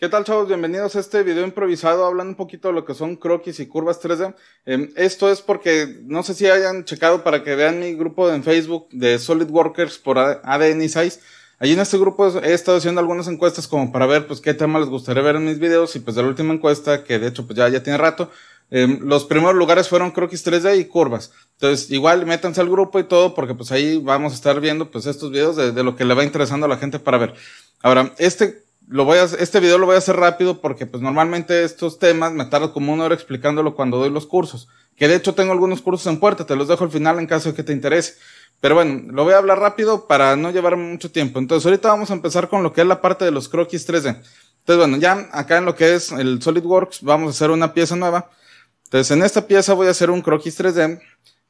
¿Qué tal chavos? Bienvenidos a este video improvisado hablando un poquito de lo que son croquis y curvas 3D. Em, esto es porque no sé si hayan checado para que vean mi grupo en Facebook de SolidWorkers por ADN Size Allí en este grupo he estado haciendo algunas encuestas como para ver pues qué tema les gustaría ver en mis videos y pues de la última encuesta que de hecho pues ya, ya tiene rato. Em, los primeros lugares fueron croquis 3D y curvas. Entonces, igual métanse al grupo y todo, porque pues ahí vamos a estar viendo pues estos videos de, de lo que le va interesando a la gente para ver. Ahora, este lo voy a, este video lo voy a hacer rápido porque pues normalmente estos temas me tardo como una hora explicándolo cuando doy los cursos. Que de hecho tengo algunos cursos en puerta, te los dejo al final en caso de que te interese. Pero bueno, lo voy a hablar rápido para no llevar mucho tiempo. Entonces ahorita vamos a empezar con lo que es la parte de los croquis 3D. Entonces bueno, ya acá en lo que es el SolidWorks vamos a hacer una pieza nueva. Entonces en esta pieza voy a hacer un croquis 3D.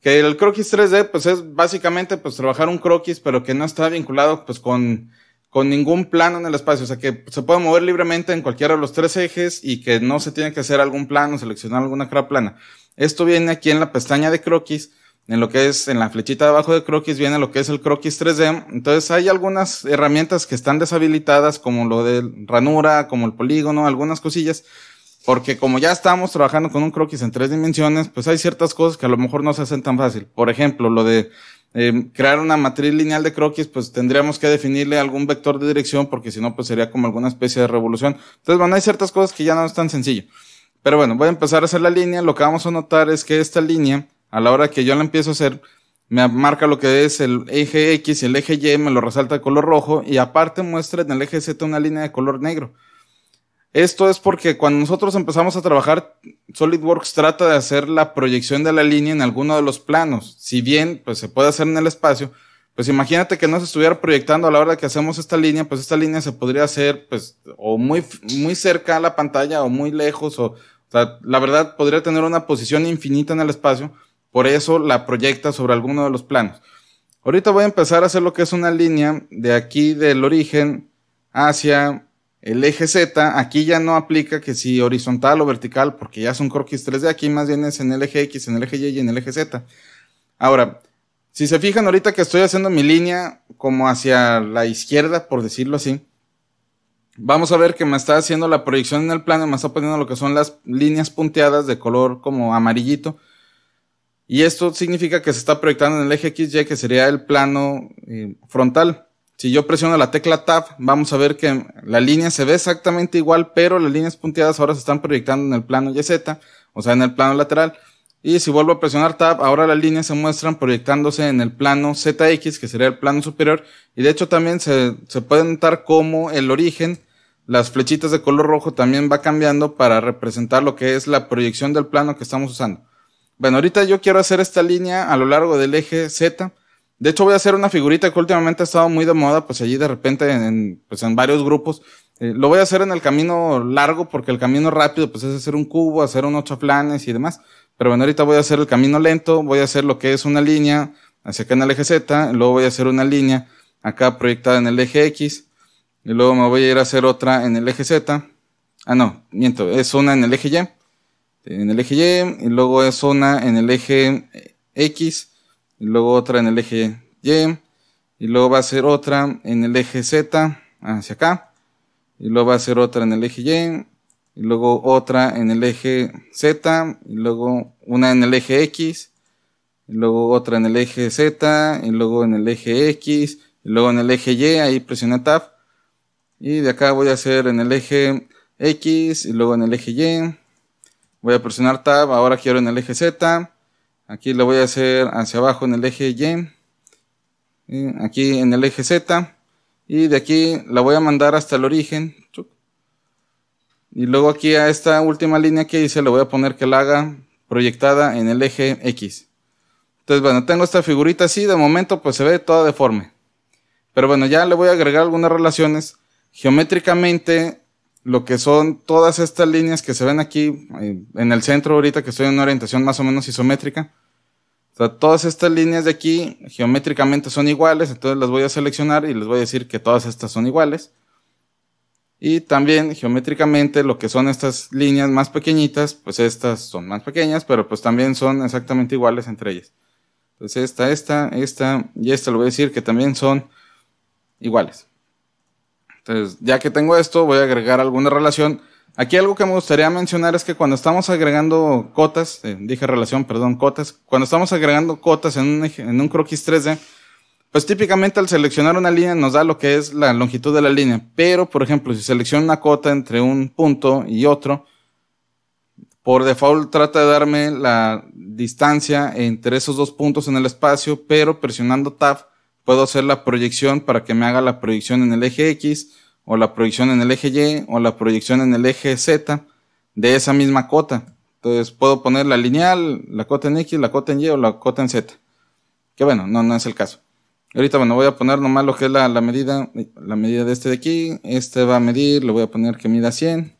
Que el croquis 3D pues es básicamente pues trabajar un croquis pero que no está vinculado pues con con ningún plano en el espacio, o sea que se puede mover libremente en cualquiera de los tres ejes y que no se tiene que hacer algún plano, seleccionar alguna cara plana. Esto viene aquí en la pestaña de croquis, en lo que es, en la flechita de abajo de croquis viene lo que es el croquis 3D. Entonces hay algunas herramientas que están deshabilitadas, como lo de ranura, como el polígono, algunas cosillas, porque como ya estamos trabajando con un croquis en tres dimensiones, pues hay ciertas cosas que a lo mejor no se hacen tan fácil. Por ejemplo, lo de eh, crear una matriz lineal de croquis, pues tendríamos que definirle algún vector de dirección, porque si no, pues sería como alguna especie de revolución. Entonces, bueno, hay ciertas cosas que ya no es tan sencillo. Pero bueno, voy a empezar a hacer la línea. Lo que vamos a notar es que esta línea, a la hora que yo la empiezo a hacer, me marca lo que es el eje X y el eje Y, me lo resalta de color rojo, y aparte muestra en el eje Z una línea de color negro. Esto es porque cuando nosotros empezamos a trabajar, SolidWorks trata de hacer la proyección de la línea en alguno de los planos. Si bien pues, se puede hacer en el espacio, pues imagínate que no se estuviera proyectando a la hora que hacemos esta línea, pues esta línea se podría hacer pues o muy, muy cerca a la pantalla o muy lejos o, o sea, la verdad podría tener una posición infinita en el espacio, por eso la proyecta sobre alguno de los planos. Ahorita voy a empezar a hacer lo que es una línea de aquí del origen hacia el eje Z, aquí ya no aplica que si horizontal o vertical, porque ya son croquis 3D, aquí más bien es en el eje X, en el eje Y y en el eje Z. Ahora, si se fijan ahorita que estoy haciendo mi línea como hacia la izquierda, por decirlo así, vamos a ver que me está haciendo la proyección en el plano, me está poniendo lo que son las líneas punteadas de color como amarillito. Y esto significa que se está proyectando en el eje XY, que sería el plano eh, frontal. Si yo presiono la tecla Tab, vamos a ver que la línea se ve exactamente igual, pero las líneas punteadas ahora se están proyectando en el plano YZ, o sea, en el plano lateral. Y si vuelvo a presionar Tab, ahora las líneas se muestran proyectándose en el plano ZX, que sería el plano superior. Y de hecho también se, puede notar cómo el origen, las flechitas de color rojo también va cambiando para representar lo que es la proyección del plano que estamos usando. Bueno, ahorita yo quiero hacer esta línea a lo largo del eje Z. De hecho, voy a hacer una figurita que últimamente ha estado muy de moda, pues allí de repente en, pues en varios grupos. Eh, lo voy a hacer en el camino largo, porque el camino rápido, pues es hacer un cubo, hacer unos chaflanes y demás. Pero bueno, ahorita voy a hacer el camino lento, voy a hacer lo que es una línea hacia acá en el eje Z, luego voy a hacer una línea acá proyectada en el eje X, y luego me voy a ir a hacer otra en el eje Z. Ah, no, miento, es una en el eje Y, en el eje Y, y luego es una en el eje X, y luego otra en el eje Y, y luego va a ser otra en el eje Z hacia acá, y luego va a ser otra en el eje Y, y luego otra en el eje Z, y luego una en el eje X, y luego otra en el eje Z, y luego en el eje X, y luego en el eje Y, ahí presioné Tab, y de acá voy a hacer en el eje X, y luego en el eje Y, voy a presionar Tab, ahora quiero en el eje Z, Aquí lo voy a hacer hacia abajo en el eje Y. Aquí en el eje Z. Y de aquí la voy a mandar hasta el origen. Y luego aquí a esta última línea que hice le voy a poner que la haga proyectada en el eje X. Entonces, bueno, tengo esta figurita así. De momento, pues se ve toda deforme. Pero bueno, ya le voy a agregar algunas relaciones. Geométricamente lo que son todas estas líneas que se ven aquí eh, en el centro ahorita que estoy en una orientación más o menos isométrica. todas estas líneas de aquí geométricamente son iguales, entonces las voy a seleccionar y les voy a decir que todas estas son iguales. Y también geométricamente lo que son estas líneas más pequeñitas, pues estas son más pequeñas, pero pues también son exactamente iguales entre ellas. Entonces esta, esta, esta y esta le voy a decir que también son iguales. Entonces, ya que tengo esto, voy a agregar alguna relación. Aquí algo que me gustaría mencionar es que cuando estamos agregando cotas, eh, dije relación, perdón, cotas, cuando estamos agregando cotas en un, en un croquis 3D, pues típicamente al seleccionar una línea nos da lo que es la longitud de la línea, pero por ejemplo, si selecciono una cota entre un punto y otro, por default trata de darme la distancia entre esos dos puntos en el espacio, pero presionando Tab puedo hacer la proyección para que me haga la proyección en el eje X o la proyección en el eje Y o la proyección en el eje Z de esa misma cota. Entonces puedo poner la lineal, la cota en X, la cota en Y o la cota en Z. Que bueno, no, no es el caso. Ahorita, bueno, voy a poner nomás lo que es la, medida, la medida de este de aquí. Este va a medir, le voy a poner que mida 100.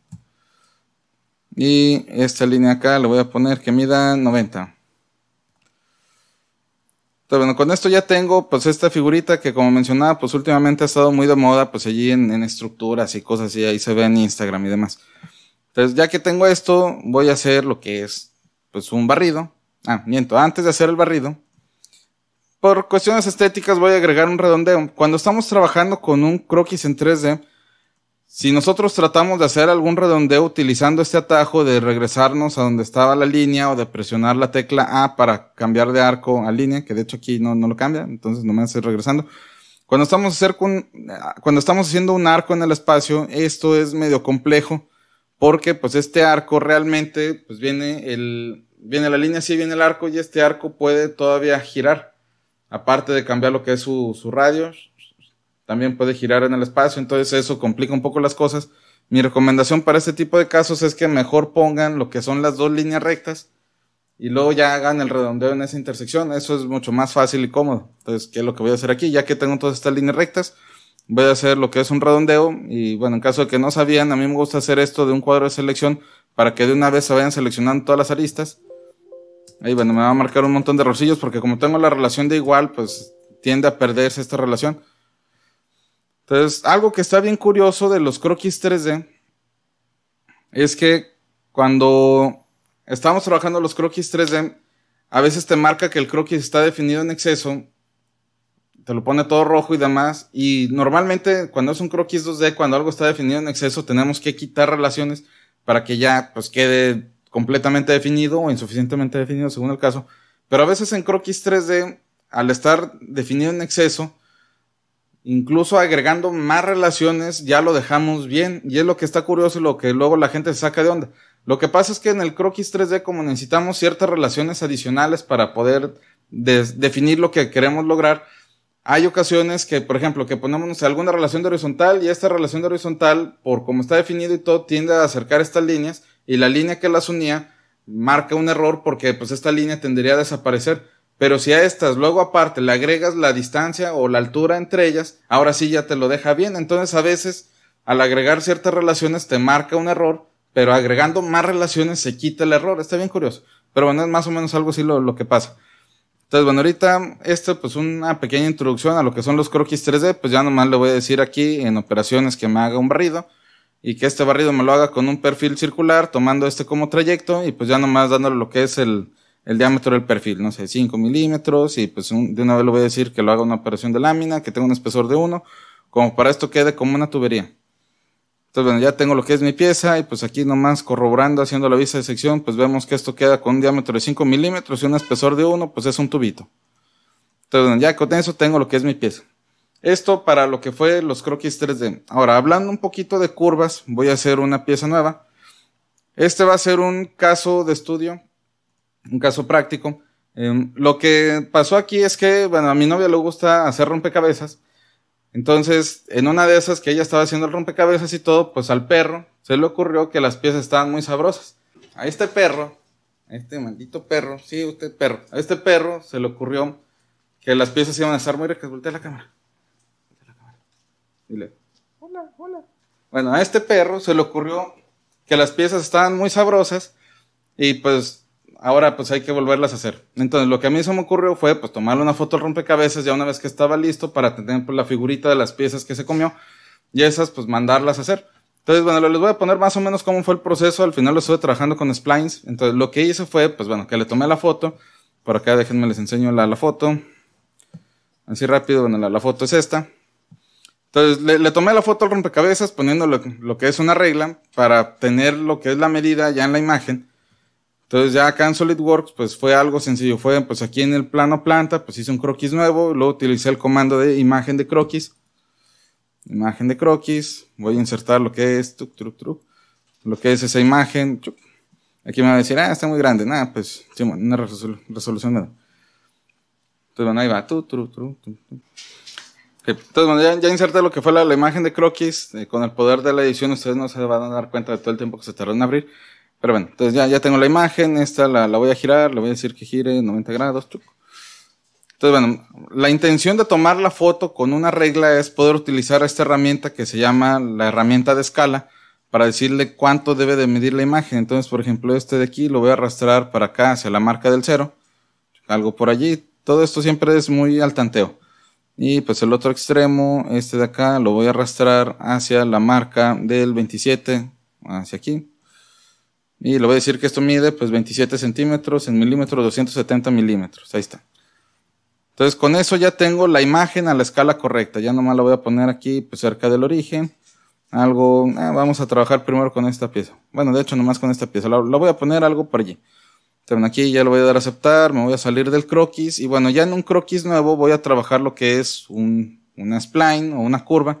Y esta línea acá le voy a poner que mida 90. Entonces, bueno, con esto ya tengo pues esta figurita que como mencionaba, pues últimamente ha estado muy de moda, pues allí en, en estructuras y cosas y ahí se ve en Instagram y demás. Entonces, ya que tengo esto, voy a hacer lo que es pues un barrido. Ah, miento, antes de hacer el barrido, por cuestiones estéticas voy a agregar un redondeo. Cuando estamos trabajando con un croquis en 3D, si nosotros tratamos de hacer algún redondeo utilizando este atajo de regresarnos a donde estaba la línea o de presionar la tecla A para cambiar de arco a línea, que de hecho aquí no, no lo cambia, entonces no me hace regresando. Cuando estamos, cuando estamos haciendo un arco en el espacio, esto es medio complejo porque pues este arco realmente pues viene, el, viene la línea, sí viene el arco y este arco puede todavía girar, aparte de cambiar lo que es su, su radio también puede girar en el espacio, entonces eso complica un poco las cosas. Mi recomendación para este tipo de casos es que mejor pongan lo que son las dos líneas rectas y luego ya hagan el redondeo en esa intersección, eso es mucho más fácil y cómodo. Entonces, ¿qué es lo que voy a hacer aquí? Ya que tengo todas estas líneas rectas, voy a hacer lo que es un redondeo y bueno, en caso de que no sabían, a mí me gusta hacer esto de un cuadro de selección para que de una vez se vayan seleccionando todas las aristas. Ahí bueno, me va a marcar un montón de rosillos porque como tengo la relación de igual, pues tiende a perderse esta relación. Entonces, algo que está bien curioso de los croquis 3D es que cuando estamos trabajando los croquis 3D, a veces te marca que el croquis está definido en exceso, te lo pone todo rojo y demás, y normalmente cuando es un croquis 2D, cuando algo está definido en exceso, tenemos que quitar relaciones para que ya pues quede completamente definido o insuficientemente definido según el caso, pero a veces en croquis 3D, al estar definido en exceso, incluso agregando más relaciones, ya lo dejamos bien. Y es lo que está curioso y lo que luego la gente se saca de onda. Lo que pasa es que en el croquis 3D, como necesitamos ciertas relaciones adicionales para poder definir lo que queremos lograr, hay ocasiones que, por ejemplo, que ponemos alguna relación de horizontal y esta relación de horizontal, por como está definido y todo, tiende a acercar estas líneas y la línea que las unía marca un error porque pues esta línea tendría a desaparecer. Pero si a estas luego aparte le agregas la distancia o la altura entre ellas, ahora sí ya te lo deja bien. Entonces a veces al agregar ciertas relaciones te marca un error, pero agregando más relaciones se quita el error. Está bien curioso. Pero bueno, es más o menos algo así lo, que pasa. Entonces, bueno, ahorita esto pues una pequeña introducción a lo que son los croquis 3D, pues ya nomás le voy a decir aquí en operaciones que me haga un barrido y que este barrido me lo haga con un perfil circular, tomando este como trayecto y pues ya nomás dándole lo que es el, el diámetro del perfil, no sé, 5 milímetros, y pues de una vez lo voy a decir que lo haga una operación de lámina, que tenga un espesor de 1, como para esto quede como una tubería. Entonces, bueno, ya tengo lo que es mi pieza, y pues aquí nomás corroborando, haciendo la vista de sección, pues vemos que esto queda con un diámetro de 5 milímetros y un espesor de 1, pues es un tubito. Entonces, ya con eso tengo lo que es mi pieza. Esto para lo que fue los croquis 3D. Ahora, hablando un poquito de curvas, voy a hacer una pieza nueva. Este va a ser un caso de estudio un caso práctico. Em, lo que pasó aquí es que, bueno, a mi novia le gusta hacer rompecabezas. Entonces, en una de esas que ella estaba haciendo el rompecabezas y todo, pues al perro se le ocurrió que las piezas estaban muy sabrosas. A este perro, a este maldito perro, sí, usted perro, a este perro se le ocurrió que las piezas iban a estar muy ricas. Voltea la cámara. la cámara. Dile, hola, hola. Bueno, a este perro se le ocurrió que las piezas estaban muy sabrosas y pues ahora pues hay que volverlas a hacer. Entonces lo que a mí se me ocurrió fue pues tomarle una foto al rompecabezas ya una vez que estaba listo para tener pues, la figurita de las piezas que se comió y esas pues mandarlas a hacer. Entonces, bueno, les voy a poner más o menos cómo fue el proceso. Al final lo estuve trabajando con splines. Entonces, lo que hice fue, pues bueno, que le tomé la foto. Por acá déjenme les enseño la, foto. Así rápido, bueno, la, foto es esta. Entonces, le, tomé la foto al rompecabezas poniendo lo que es una regla para tener lo que es la medida ya en la imagen entonces ya acá en SolidWorks pues fue algo sencillo, fue pues aquí en el plano planta, pues hice un croquis nuevo, luego utilicé el comando de imagen de croquis, imagen de croquis, voy a insertar lo que es, tuc, lo que es esa imagen, aquí me va a decir, ah, está muy grande, nada, pues sí, bueno, resolución nada. Entonces bueno, ahí va, tru tru tru, Entonces bueno, ya, inserté lo que fue la, imagen de croquis, eh, con el poder de la edición ustedes no se van a dar cuenta de todo el tiempo que se tardó en abrir, pero bueno, entonces ya, ya tengo la imagen, esta la, la, voy a girar, le voy a decir que gire 90 grados. Entonces, bueno, la intención de tomar la foto con una regla es poder utilizar esta herramienta que se llama la herramienta de escala para decirle cuánto debe de medir la imagen. Entonces, por ejemplo, este de aquí lo voy a arrastrar para acá hacia la marca del 0, algo por allí. Todo esto siempre es muy al tanteo. Y pues el otro extremo, este de acá, lo voy a arrastrar hacia la marca del 27, hacia aquí. Y le voy a decir que esto mide pues 27 centímetros en milímetros, 270 milímetros. Ahí está. Entonces con eso ya tengo la imagen a la escala correcta. Ya nomás la voy a poner aquí pues, cerca del origen. Algo, ah, vamos a trabajar primero con esta pieza. Bueno, de hecho nomás con esta pieza. La, voy a poner algo por allí. pero aquí ya lo voy a dar a aceptar, me voy a salir del croquis. Y bueno, ya en un croquis nuevo voy a trabajar lo que es un, una spline o una curva.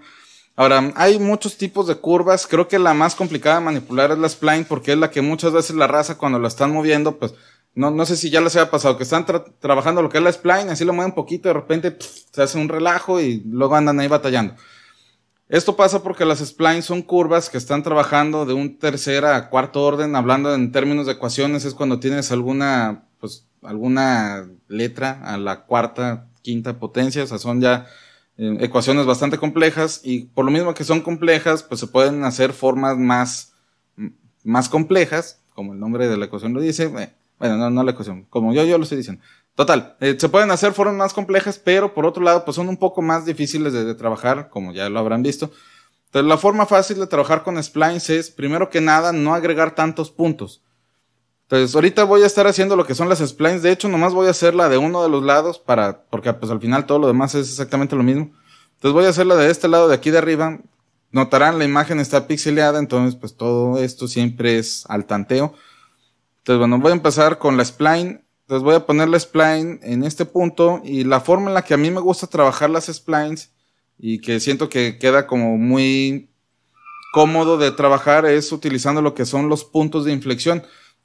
Ahora, hay muchos tipos de curvas. Creo que la más complicada de manipular es la spline porque es la que muchas veces la raza cuando la están moviendo, pues no, no sé si ya les haya pasado que están trabajando lo que es la spline, así lo mueven un poquito, de repente se hace un relajo y luego andan ahí batallando. Esto pasa porque las splines son curvas que están trabajando de un tercer a cuarto orden, hablando en términos de ecuaciones, es cuando tienes alguna, pues, alguna letra a la cuarta, quinta potencia, o sea, son ya ecuaciones bastante complejas y por lo mismo que son complejas, pues se pueden hacer formas más, mm, más complejas, como el nombre de la ecuación lo dice. Eh, bueno, no, la ecuación, como yo, yo lo estoy diciendo. Total, eh, se pueden hacer formas más complejas, pero por otro lado, pues son un poco más difíciles de, de trabajar, como ya lo habrán visto. Entonces, la forma fácil de trabajar con splines es, primero que nada, no agregar tantos puntos. Entonces, ahorita voy a estar haciendo lo que son las splines. De hecho, nomás voy a hacerla de uno de los lados para, porque pues al final todo lo demás es exactamente lo mismo. Entonces voy a hacerla de este lado de aquí de arriba. Notarán, la imagen está pixelada, entonces pues todo esto siempre es al tanteo. Entonces, bueno, voy a empezar con la spline. Entonces voy a poner la spline en este punto y la forma en la que a mí me gusta trabajar las splines y que siento que queda como muy cómodo de trabajar es utilizando lo que son los puntos de inflexión.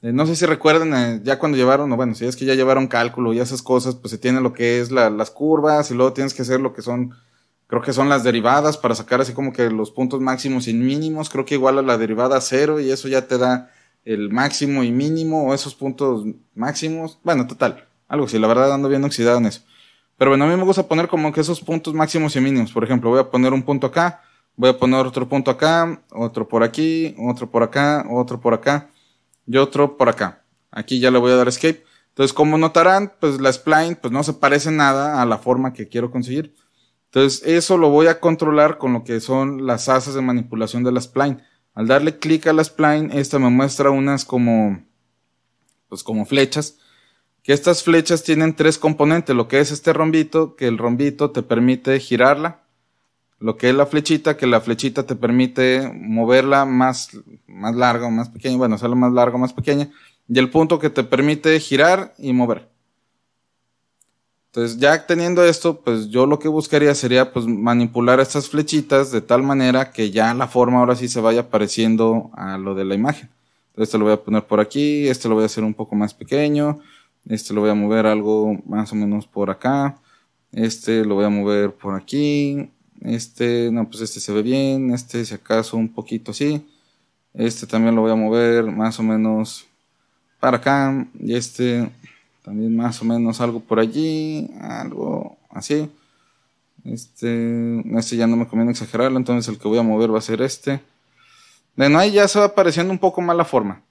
Eh, no sé si recuerdan, eh, ya cuando llevaron, o bueno, si es que ya llevaron cálculo y esas cosas, pues se tiene lo que es las curvas y luego tienes que hacer lo que son, creo que son las derivadas para sacar así como que los puntos máximos y mínimos, creo que igual a la derivada cero y eso ya te da el máximo y mínimo o esos puntos máximos, bueno, total, algo así, la verdad ando bien oxidado en eso. Pero bueno, a mí me gusta poner como que esos puntos máximos y mínimos, por ejemplo, voy a poner un punto acá, voy a poner otro punto acá, otro por aquí, otro por acá, otro por acá y otro por acá. Aquí ya le voy a dar escape. Entonces, como notarán, pues la spline pues no se parece nada a la forma que quiero conseguir. Entonces, eso lo voy a controlar con lo que son las asas de manipulación de la spline. Al darle clic a la spline, esta me muestra unas como pues como flechas, que estas flechas tienen tres componentes, lo que es este rombito, que el rombito te permite girarla, lo que es la flechita, que la flechita te permite moverla más, más larga o más pequeña, bueno, hacerla más largo más pequeña, y el punto que te permite girar y mover. Entonces, ya teniendo esto, pues yo lo que buscaría sería pues manipular estas flechitas de tal manera que ya la forma ahora sí se vaya pareciendo a lo de la imagen. Entonces, este lo voy a poner por aquí, este lo voy a hacer un poco más pequeño, este lo voy a mover algo más o menos por acá, este lo voy a mover por aquí, este, no, pues este se ve bien. Este, si acaso, un poquito así. Este también lo voy a mover más o menos para acá. Y este también más o menos algo por allí. Algo así. Este, este ya no me conviene exagerarlo. Entonces el que voy a mover va a ser este. Bueno, ahí ya se va apareciendo un poco más la forma.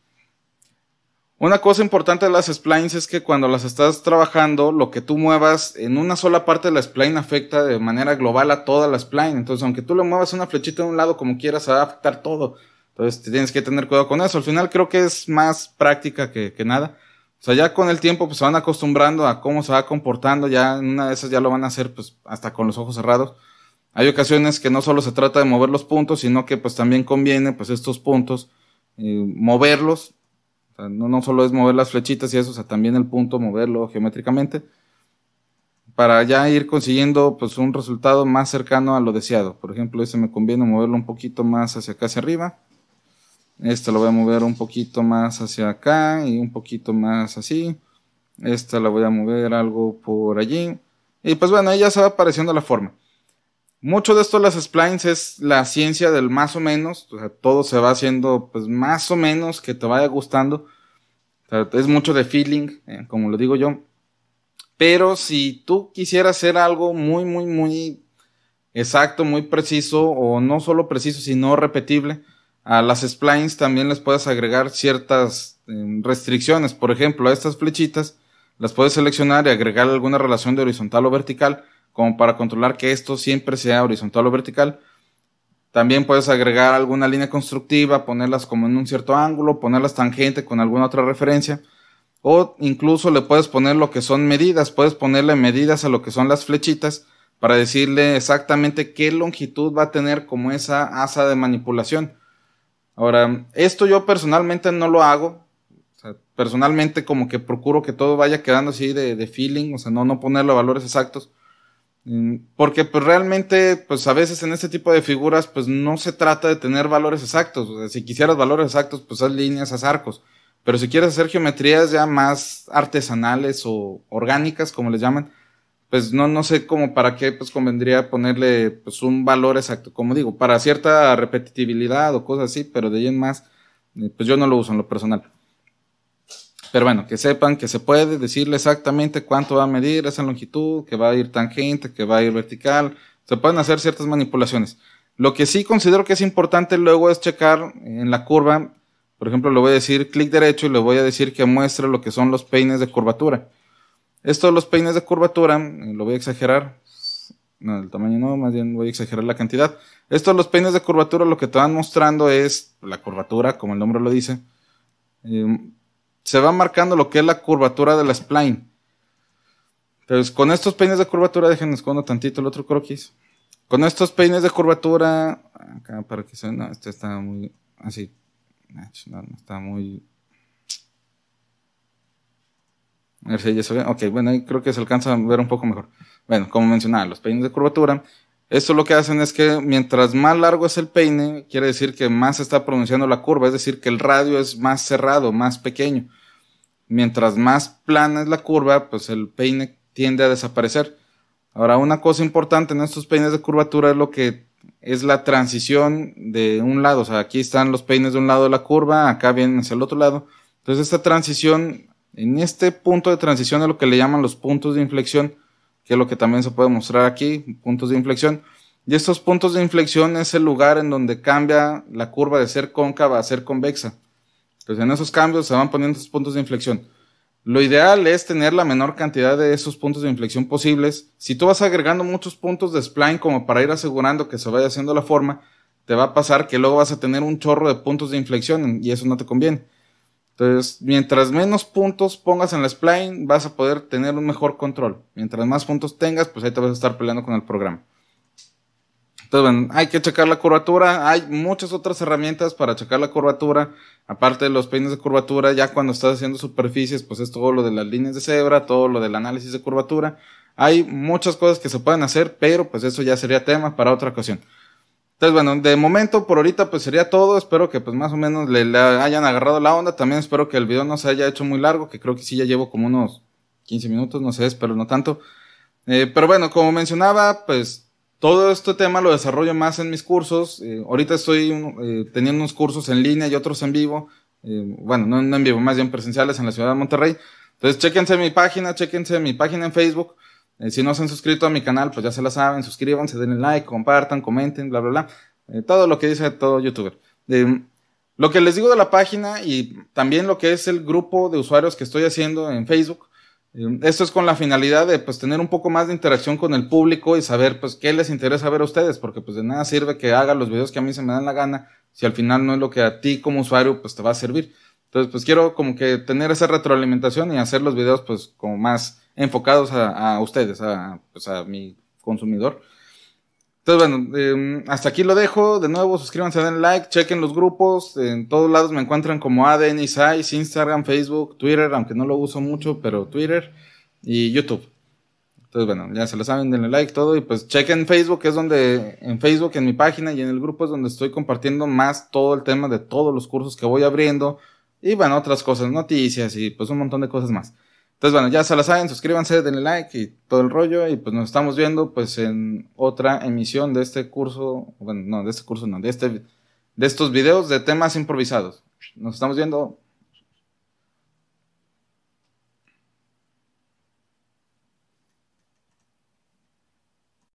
Una cosa importante de las splines es que cuando las estás trabajando, lo que tú muevas en una sola parte de la spline afecta de manera global a toda la spline. Entonces, aunque tú le muevas una flechita de un lado como quieras, va a afectar todo. Entonces, tienes que tener cuidado con eso. Al final creo que es más práctica que, nada. O sea, ya con el tiempo pues, se van acostumbrando a cómo se va comportando, ya en una de esas ya lo van a hacer pues hasta con los ojos cerrados. Hay ocasiones que no solo se trata de mover los puntos, sino que pues también conviene pues estos puntos eh, moverlos no, no solo es mover las flechitas y eso, o sea, también el punto, moverlo geométricamente, para ya ir consiguiendo pues, un resultado más cercano a lo deseado. Por ejemplo, este me conviene moverlo un poquito más hacia acá, hacia arriba. Este lo voy a mover un poquito más hacia acá y un poquito más así. Esta la voy a mover algo por allí. Y pues bueno, ahí ya se va apareciendo la forma. Mucho de esto las splines es la ciencia del más o menos, todo se va haciendo pues, más o menos que te vaya gustando. es mucho de feeling, eh, como lo digo yo. Pero si tú quisieras hacer algo muy, muy, muy exacto, muy preciso, o no solo preciso, sino repetible, a las splines también les puedes agregar ciertas eh, restricciones. Por ejemplo, a estas flechitas las puedes seleccionar y agregar alguna relación de horizontal o vertical como para controlar que esto siempre sea horizontal o vertical. También puedes agregar alguna línea constructiva, ponerlas como en un cierto ángulo, ponerlas tangente con alguna otra referencia. O incluso le puedes poner lo que son medidas, puedes ponerle medidas a lo que son las flechitas para decirle exactamente qué longitud va a tener como esa asa de manipulación. Ahora, esto yo personalmente no lo hago. personalmente como que procuro que todo vaya quedando así de, feeling, o sea, no, no ponerle valores exactos Mm, porque pues realmente, pues a veces en este tipo de figuras, pues no se trata de tener valores exactos. O sea, si quisieras valores exactos, pues haz líneas, haz arcos. Pero si quieres hacer geometrías ya más artesanales o orgánicas, como les llaman, pues no, no sé cómo para qué pues convendría ponerle pues un valor exacto, como digo, para cierta repetitividad o cosas así, pero de ahí en más, eh, pues yo no lo uso en lo personal. Pero bueno, que sepan que se puede decirle exactamente cuánto va a medir esa longitud, que va a ir tangente, que va a ir vertical. Se pueden hacer ciertas manipulaciones. Lo que sí considero que es importante luego es checar en la curva. Por ejemplo, le voy a decir clic derecho y le voy a decir que muestre lo que son los peines de curvatura. Estos los peines de curvatura, eh, lo voy a exagerar. No, el tamaño no, más bien voy a exagerar la cantidad. Estos los peines de curvatura lo que te van mostrando es la curvatura, como el nombre lo dice. Eh, se va marcando lo que es la curvatura de la spline. Entonces, con estos peines de curvatura, déjenme escondo tantito el otro croquis. Con estos peines de curvatura, acá para que se no, este está muy así. Ah, no está muy. A ver si ya se ve. Ok, bueno, ahí creo que se alcanza a ver un poco mejor. Bueno, como mencionaba, los peines de curvatura esto lo que hacen es que mientras más largo es el peine, quiere decir que más está pronunciando la curva, es decir, que el radio es más cerrado, más pequeño. Mientras más plana es la curva, pues el peine tiende a desaparecer. Ahora, una cosa importante en estos peines de curvatura es lo que es la transición de un lado. O sea, aquí están los peines de un lado de la curva, acá vienen hacia el otro lado. Entonces, esta transición, en este punto de transición es lo que le llaman los puntos de inflexión que es lo que también se puede mostrar aquí, puntos de inflexión. Y estos puntos de inflexión es el lugar en donde cambia la curva de ser cóncava a ser convexa. Entonces en esos cambios se van poniendo esos puntos de inflexión. Lo ideal es tener la menor cantidad de esos puntos de inflexión posibles. Si tú vas agregando muchos puntos de spline como para ir asegurando que se vaya haciendo la forma, te va a pasar que luego vas a tener un chorro de puntos de inflexión y eso no te conviene. Entonces, mientras menos puntos pongas en la spline, vas a poder tener un mejor control. Mientras más puntos tengas, pues ahí te vas a estar peleando con el programa. Entonces, bueno, hay que checar la curvatura. Hay muchas otras herramientas para checar la curvatura. Aparte de los peines de curvatura, ya cuando estás haciendo superficies, pues es todo lo de las líneas de cebra, todo lo del análisis de curvatura. Hay muchas cosas que se pueden hacer, pero pues eso ya sería tema para otra ocasión. Entonces, bueno, de momento, por ahorita, pues sería todo. Espero que, pues, más o menos le, hayan agarrado la onda. También espero que el video no se haya hecho muy largo, que creo que sí ya llevo como unos 15 minutos, no sé, espero no tanto. Eh, pero bueno, como mencionaba, pues, todo este tema lo desarrollo más en mis cursos. Eh, ahorita estoy eh, teniendo unos cursos en línea y otros en vivo. bueno, no, en vivo, más bien presenciales en la ciudad de Monterrey. Entonces, chequense mi página, chequense mi página en Facebook. Eh, si no se han suscrito a mi canal, pues ya se la saben, suscríbanse, denle like, compartan, comenten, bla, bla, bla. Eh, todo lo que dice todo youtuber. Eh, lo que les digo de la página y también lo que es el grupo de usuarios que estoy haciendo en Facebook. Esto es con la finalidad de pues tener un poco más de interacción con el público y saber pues qué les interesa ver a ustedes, porque pues de nada sirve que haga los videos que a mí se me dan la gana si al final no es lo que a ti como usuario pues te va a servir. Entonces pues quiero como que tener esa retroalimentación y hacer los videos pues como más enfocados a, ustedes, pues, a, mi consumidor. Entonces, bueno, em, hasta aquí lo dejo. De nuevo, suscríbanse, den like, chequen los grupos. En todos lados me encuentran como ADN y Size, Instagram, Facebook, Twitter, aunque no lo uso mucho, pero Twitter y YouTube. Entonces, bueno, ya se lo saben, denle like, todo. Y pues chequen Facebook, es donde, en Facebook, en mi página y en el grupo es donde estoy compartiendo más todo el tema de todos los cursos que voy abriendo. Y bueno, otras cosas, noticias y pues un montón de cosas más. Entonces, bueno, ya se la saben, suscríbanse, denle like y todo el rollo. Y pues nos estamos viendo pues en otra emisión de este curso, bueno, no, de este curso no, de, este, de estos videos de temas improvisados. Nos estamos viendo.